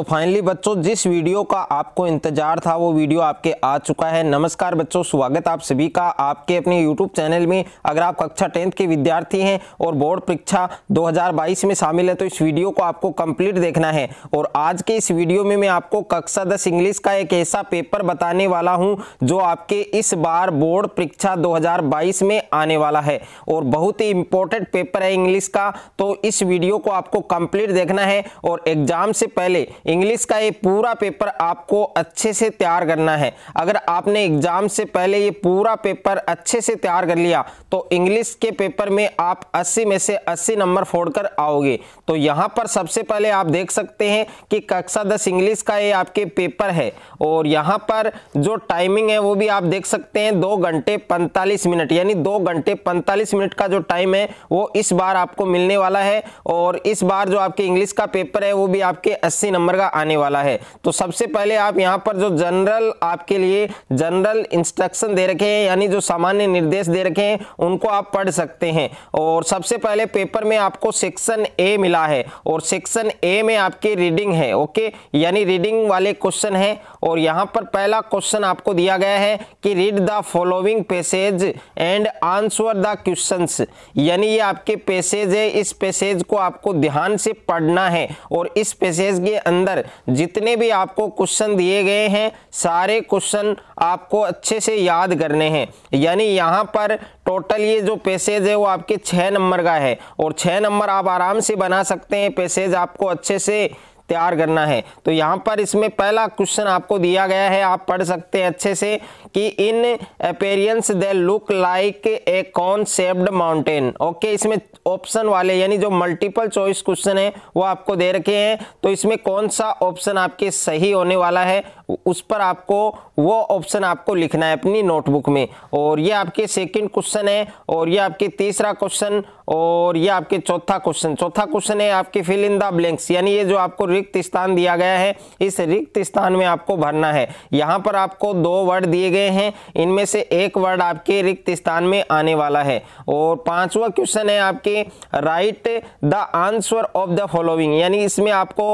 तो फाइनली बच्चों जिस वीडियो का आपको इंतजार था वो वीडियो आपके आ चुका है नमस्कार बच्चों स्वागत आप सभी का आपके अपने यूट्यूब चैनल में अगर आप कक्षा टेंथ के विद्यार्थी हैं और बोर्ड परीक्षा 2022 में शामिल है तो इस वीडियो को आपको कंप्लीट देखना है और आज के इस वीडियो में मैं आपको कक्षा दस इंग्लिश का एक ऐसा पेपर बताने वाला हूँ जो आपके इस बार बोर्ड परीक्षा दो में आने वाला है और बहुत ही इंपॉर्टेंट पेपर है इंग्लिश का तो इस वीडियो को आपको कंप्लीट देखना है और एग्जाम से पहले इंग्लिश का ये पूरा पेपर आपको अच्छे से तैयार करना है अगर आपने एग्जाम से पहले ये पूरा पेपर अच्छे से तैयार कर लिया तो इंग्लिश के पेपर में आप 80 में से 80 नंबर फोड़कर आओगे तो यहाँ पर सबसे पहले आप देख सकते हैं कि कक्षा दस इंग्लिश का ये आपके पेपर है और यहाँ पर जो टाइमिंग है वो भी आप देख सकते हैं दो घंटे पैंतालीस मिनट यानी दो घंटे पैंतालीस मिनट का जो टाइम है वो इस बार आपको मिलने वाला है और इस बार जो आपके इंग्लिश का पेपर है वो भी आपके अस्सी नंबर नंबर का आने वाला है तो सबसे पहले आप यहाँ पर जो जनरल आपके लिए जनरल इंस्ट्रक्शन दे रखे हैं यानी जो सामान्य निर्देश दे रखे हैं उनको आप पढ़ सकते हैं और सबसे पहले पेपर में आपको सेक्शन ए मिला है और सेक्शन ए में आपकी रीडिंग है ओके यानी रीडिंग वाले क्वेश्चन है और यहाँ पर पहला क्वेश्चन आपको दिया गया है कि read the following passage and answer the question यानी ये आपके पेसेज है इस पेसेज को आपको ध्यान से पढ़ना है और इस पेसेज के अंदर अंदर जितने भी आपको क्वेश्चन दिए गए हैं सारे क्वेश्चन आपको अच्छे से याद करने हैं यानी यहाँ पर टोटल ये जो पैसेज है वो आपके छः नंबर का है और छः नंबर आप आराम से बना सकते हैं पैसेज आपको अच्छे से तैयार करना है तो यहाँ पर इसमें पहला क्वेश्चन आपको दिया गया है आप पढ़ सकते हैं अच्छे से कि in appearance they look like a cone shaped mountain okay इसमें ऑप्शन वाले यानी जो मल्टीपल चॉइस क्वेश्चन है वो आपको दे रखे हैं तो इसमें कौन सा ऑप्शन आपके सही होने वाला है उस पर आपको वो ऑप्शन आपको लिखना है अपनी नोटबुक में और ये आपके सेकंड क्वेश्चन है और ये आपके तीसरा क्वेश्चन और ये आपके चौथा क्वेश्चन चौथा क्वेश्चन है आपके फिल इन द ब्लैंक्स यानी ये जो आपको रिक्त स्थान दिया गया है इस रिक्त स्थान में आपको भरना है यहाँ पर आपको दो वर्ड दिए गए हैं इनमें से एक वर्ड आपके रिक्त स्थान में आने वाला है और पांचवा क्वेश्चन है आपके write the answer of the following यानी इसमें आपको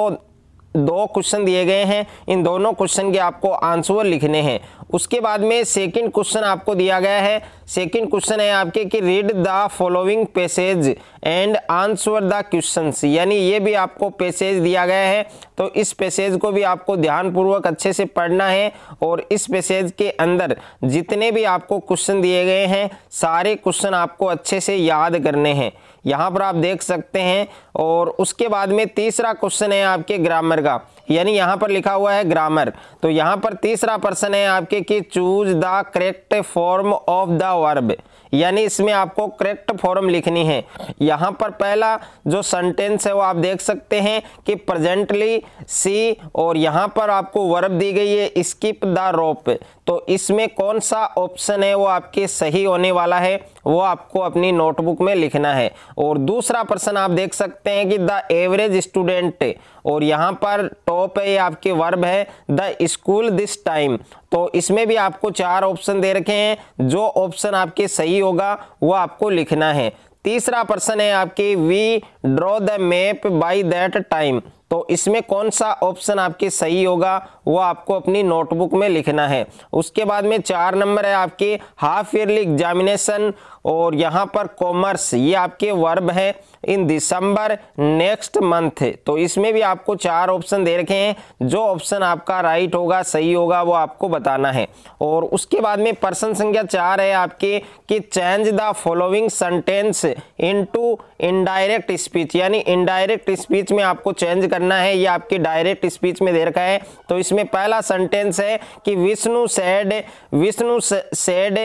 दो क्वेश्चन दिए गए हैं इन दोनों क्वेश्चन के आपको आंसर लिखने हैं उसके बाद में सेकंड क्वेश्चन आपको दिया गया है सेकंड क्वेश्चन है आपके कि read the following passage and answer the question यानी ये भी आपको पैसेज दिया गया है तो इस पैसेज को भी आपको ध्यानपूर्वक अच्छे से पढ़ना है और इस पैसेज के अंदर जितने भी आपको क्वेश्चन दिए गए हैं सारे क्वेश्चन आपको अच्छे से याद करने हैं यहाँ पर आप देख सकते हैं और उसके बाद में तीसरा क्वेश्चन है आपके ग्रामर का यानी यहाँ पर लिखा हुआ है ग्रामर तो यहाँ पर तीसरा प्रश्न है आपके कि choose the correct form of the verb यानी इसमें आपको करेक्ट फॉर्म लिखनी है यहाँ पर पहला जो सेंटेंस है वो आप देख सकते हैं कि प्रेजेंटली सी और यहाँ पर आपको वर्ब दी गई है स्किप द रोप तो इसमें कौन सा ऑप्शन है वो आपके सही होने वाला है वो आपको अपनी नोटबुक में लिखना है और दूसरा प्रश्न आप देख सकते हैं कि द एवरेज स्टूडेंट और यहाँ पर टॉप है ये आपके वर्ब है द स्कूल दिस टाइम तो इसमें भी आपको चार ऑप्शन दे रखे हैं जो ऑप्शन आपके सही होगा वो आपको लिखना है तीसरा प्रश्न है आपकी we draw the map by that time तो इसमें कौन सा ऑप्शन आपके सही होगा वो आपको अपनी नोटबुक में लिखना है उसके बाद में चार नंबर है आपके हाफ ईयरली एग्जामिनेशन और यहाँ पर कॉमर्स ये आपके वर्ब है इन दिसंबर नेक्स्ट मंथ तो इसमें भी आपको चार ऑप्शन दे रखे हैं जो ऑप्शन आपका राइट होगा सही होगा वो आपको बताना है और उसके बाद में पर्सन संख्या चार है आपके कि change the following sentence into indirect speech यानी इनडायरेक्ट स्पीच में आपको चेंज करना है ये आपके डायरेक्ट स्पीच में दे रखा है तो इसमें इसमें पहला सेंटेंस है कि Vishnu said Vishnu said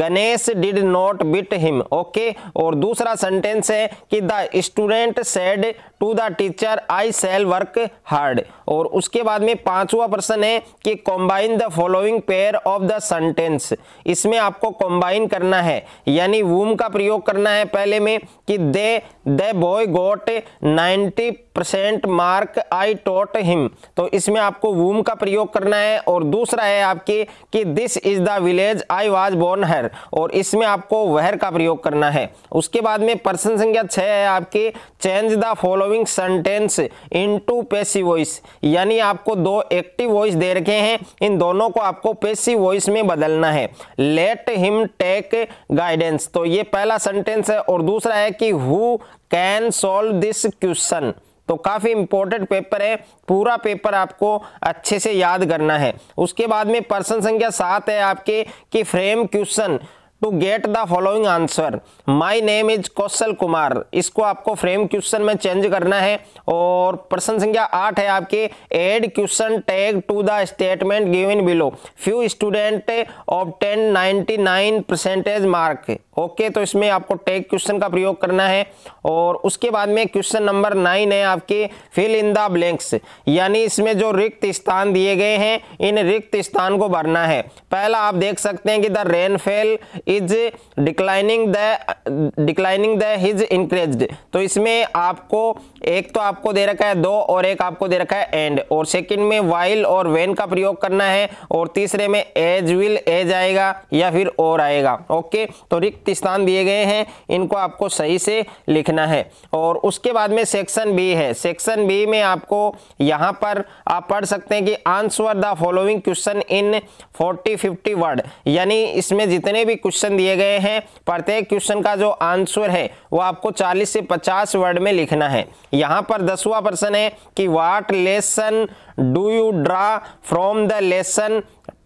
Ganesh did not bit him okay और दूसरा सेंटेंस है कि the student said to the teacher I shall work hard और उसके बाद में पांचवा प्रश्न है कि combine the following pair of the sentence इसमें आपको कॉम्बाइन करना है यानी वूम का प्रयोग करना है पहले में कि they the boy got ninety percent mark I taught him तो इसमें आपको वूम का का प्रयोग करना है और दूसरा है आपके कि this is the village I was born here और इसमें आपको वहर का प्रयोग करना है उसके बाद में प्रश्न संख्या छः है आपके change the following sentence into passive voice यानी आपको दो एक्टिव वॉइस दे रखे हैं इन दोनों को आपको पेसी वॉइस में बदलना है लेट हिम टेक गाइडेंस तो ये पहला सेंटेंस है और दूसरा है कि who can solve this question तो काफ़ी इंपॉर्टेंट पेपर है पूरा पेपर आपको अच्छे से याद करना है उसके बाद में पर्सन संख्या सात है आपके कि frame question to get the following answer my name is Kaushal Kumar इसको आपको फ्रेम क्वेश्चन में चेंज करना है और प्रश्न संख्या आठ है आपके add question tag to the statement given below few student of ten ninety nine percentage mark okay तो इसमें आपको टैग क्वेश्चन का प्रयोग करना है और उसके बाद में क्वेश्चन नंबर नाइन है आपके फिल इन द ब्लैंक्स यानी इसमें जो रिक्त स्थान दिए गए हैं इन रिक्त स्थान को भरना है पहला आप देख सकते हैं कि the rainfall is declining the declining the his increased तो इसमें आपको एक तो आपको दे रखा है दो और एक आपको दे रखा है एंड और सेकंड में वाइल और वेन का प्रयोग करना है और तीसरे में एज विल एज आएगा या फिर और आएगा ओके तो रिक्त स्थान दिए गए हैं इनको आपको सही से लिखना है और उसके बाद में सेक्शन बी है सेक्शन बी में आपको यहाँ पर आप पढ़ सकते हैं कि answer the following question in forty fifty word यानी इसमें जितने भी क्वेश्चन दिए गए हैं प्रत्येक क्वेश्चन का जो आंसर है वो आपको चालीस से पचास वर्ड में लिखना है यहां पर दसवा प्रश्न है कि what lesson do you draw from the lesson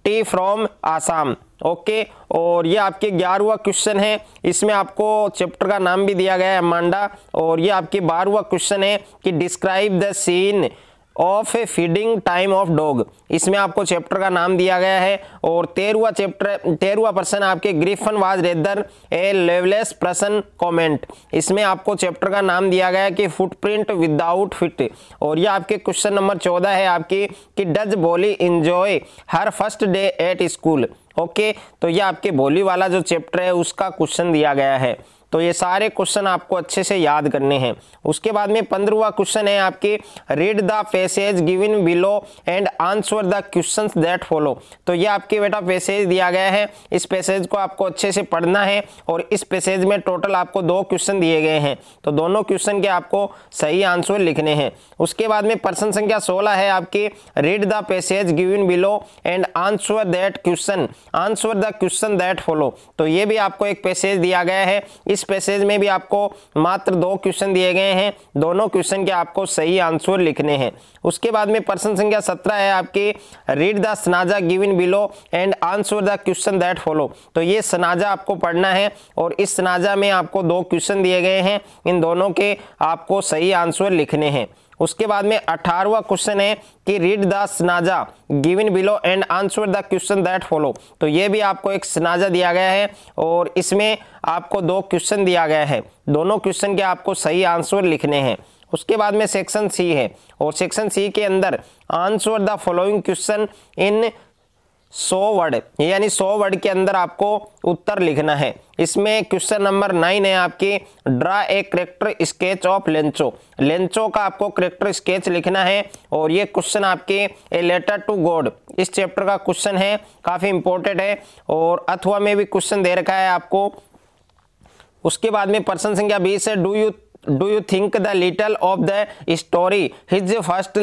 tea from Assam okay और ये आपके ग्यारहवा क्वेश्चन है इसमें आपको चैप्टर का नाम भी दिया गया है मांडा और ये आपके बारहवा क्वेश्चन है कि describe the scene of a feeding time of dog इसमें आपको चैप्टर का नाम दिया गया है और तेरवा चैप्टर तेरवा पर्सन आपके Griffin was rather a lawless person comment इसमें आपको चैप्टर का नाम दिया गया है कि फुटप्रिंट विदाउट फिट और ये आपके क्वेश्चन नंबर चौदह है आपकी कि does Bholi enjoy her first day at school okay तो ये आपके बोली वाला जो चैप्टर है उसका क्वेश्चन दिया गया है तो ये सारे क्वेश्चन आपको अच्छे से याद करने हैं उसके बाद में पंद्रवा क्वेश्चन है आपके read the passage given below and answer the question that follow तो ये आपके बेटा पैसेज दिया गया है इस पैसेज को आपको अच्छे से पढ़ना है और इस पैसेज में टोटल आपको दो क्वेश्चन दिए गए हैं तो दोनों क्वेश्चन के आपको सही आंसर लिखने हैं उसके बाद में प्रश्न संख्या सोलह है आपकी read the passage given below and answer that question answer the question that follow तो ये भी आपको एक पैसेज दिया गया है इस इस पैसेज में भी आपको मात्र दो क्वेश्चन दिए गए हैं दोनों क्वेश्चन के आपको सही आंसर लिखने हैं उसके बाद में प्रश्न संख्या सत्रह है आपकी read the stanza in below and answer the question that follow तो ये स्नाजा आपको पढ़ना है और इस स्नाजा में आपको दो क्वेश्चन दिए गए हैं इन दोनों के आपको सही आंसर लिखने हैं उसके बाद में अठारहवा क्वेश्चन है कि read the stanza given below and answer the question that follow तो ये भी आपको एक स्नाजा दिया गया है और इसमें आपको दो क्वेश्चन दिया गया है दोनों क्वेश्चन के आपको सही आंसर लिखने हैं उसके बाद में सेक्शन सी है और सेक्शन सी के अंदर answer the following question in सौ वर्ड यानी सौ वर्ड के अंदर आपको उत्तर लिखना है इसमें क्वेश्चन नंबर नाइन है आपकी draw a character sketch of Lencho Lencho का आपको करेक्टर स्केच लिखना है और ये क्वेश्चन आपके ए लेटर टू गॉड इस चैप्टर का क्वेश्चन है काफ़ी इंपॉर्टेंट है और अथवा में भी क्वेश्चन दे रखा है आपको उसके बाद में प्रश्न संख्या बीस है do you do you think the little of the story? His first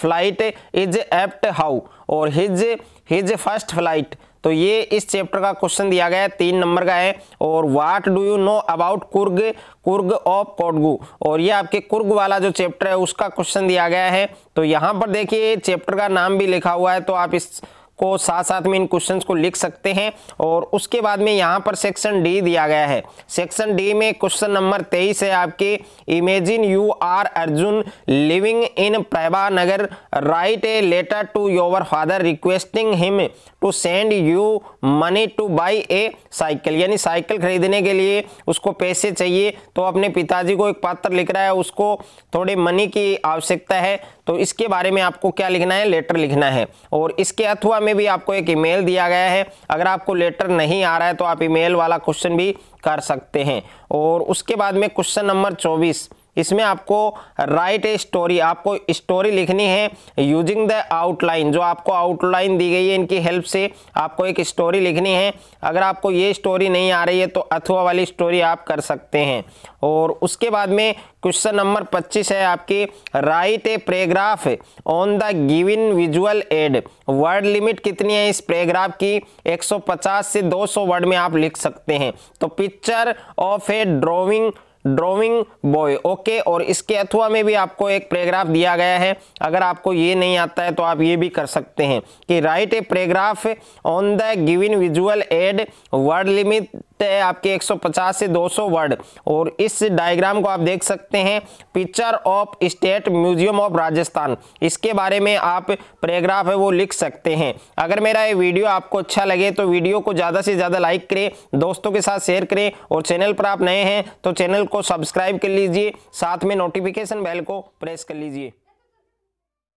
flight is apt how और his his फर्स्ट फ्लाइट तो ये इस चैप्टर का क्वेश्चन दिया गया है तीन नंबर का है और what do you know about Coorg Coorg of Kodagu और ये आपके कुर्ग वाला जो चैप्टर है उसका क्वेश्चन दिया गया है तो यहाँ पर देखिए चैप्टर का नाम भी लिखा हुआ है तो आप इस को साथ साथ में इन क्वेश्चन को लिख सकते हैं और उसके बाद में यहाँ पर सेक्शन डी दिया गया है सेक्शन डी में क्वेश्चन नंबर तेईस है आपके imagine you are Arjun living in Prabha Nagar write a letter to your father requesting him to send you money to buy a cycle यानी साइकिल खरीदने के लिए उसको पैसे चाहिए तो अपने पिताजी को एक पात्र लिख रहा है उसको थोड़े मनी की आवश्यकता है तो इसके बारे में आपको क्या लिखना है लेटर लिखना है और इसके अथवा में भी आपको एक ईमेल दिया गया है अगर आपको लेटर नहीं आ रहा है तो आप ईमेल वाला क्वेश्चन भी कर सकते हैं और उसके बाद में क्वेश्चन नंबर चौबीस इसमें आपको राइट ए स्टोरी आपको स्टोरी लिखनी है यूजिंग द आउटलाइन जो आपको आउटलाइन दी गई है इनकी हेल्प से आपको एक स्टोरी लिखनी है अगर आपको ये स्टोरी नहीं आ रही है तो अथवा वाली स्टोरी आप कर सकते हैं और उसके बाद में क्वेश्चन नंबर 25 है आपकी write a paragraph on the given visual aid word limit कितनी है इस प्रेग्राफ की 150 से 200 वर्ड में आप लिख सकते हैं तो picture of a drawing drawing boy okay और इसके अथवा में भी आपको एक पैराग्राफ दिया गया है अगर आपको ये नहीं आता है तो आप ये भी कर सकते हैं कि write a paragraph on the given visual aid word limit है आपके 150 से 200 वर्ड और इस डायग्राम को आप देख सकते हैं picture of state museum of Rajasthan इसके बारे में आप पैराग्राफ है वो लिख सकते हैं अगर मेरा ये वीडियो आपको अच्छा लगे तो वीडियो को ज़्यादा से ज़्यादा लाइक करें दोस्तों के साथ शेयर करें और चैनल पर आप नए हैं तो चैनल को सब्सक्राइब कर लीजिए साथ में नोटिफिकेशन बेल को प्रेस कर लीजिए